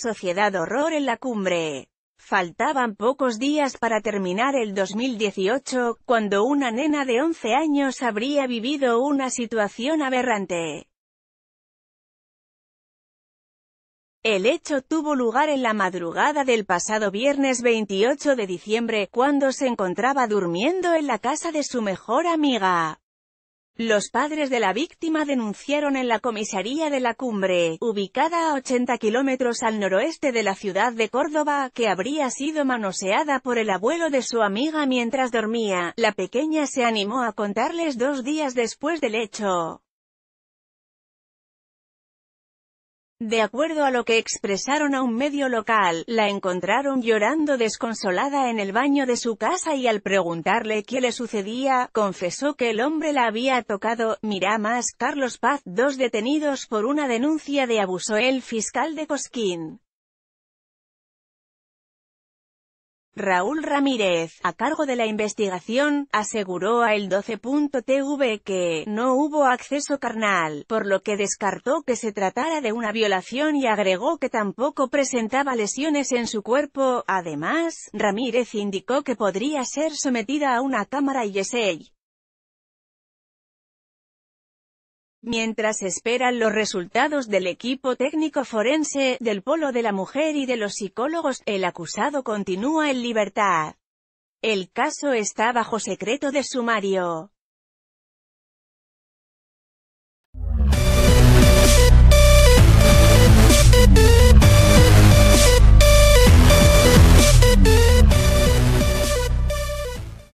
Sociedad Horror en la cumbre. Faltaban pocos días para terminar el 2018, cuando una nena de 11 años habría vivido una situación aberrante. El hecho tuvo lugar en la madrugada del pasado viernes 28 de diciembre, cuando se encontraba durmiendo en la casa de su mejor amiga. Los padres de la víctima denunciaron en la comisaría de la cumbre, ubicada a 80 kilómetros al noroeste de la ciudad de Córdoba, que habría sido manoseada por el abuelo de su amiga mientras dormía. La pequeña se animó a contarles dos días después del hecho. De acuerdo a lo que expresaron a un medio local, la encontraron llorando desconsolada en el baño de su casa y al preguntarle qué le sucedía, confesó que el hombre la había tocado. Mira más, Carlos Paz, dos detenidos por una denuncia de abuso. El fiscal de Cosquín Raúl Ramírez, a cargo de la investigación, aseguró a El 12.tv que no hubo acceso carnal, por lo que descartó que se tratara de una violación y agregó que tampoco presentaba lesiones en su cuerpo. Además, Ramírez indicó que podría ser sometida a una cámara y ese. mientras esperan los resultados del equipo técnico forense, del polo de la mujer y de los psicólogos, el acusado continúa en libertad. El caso está bajo secreto de sumario.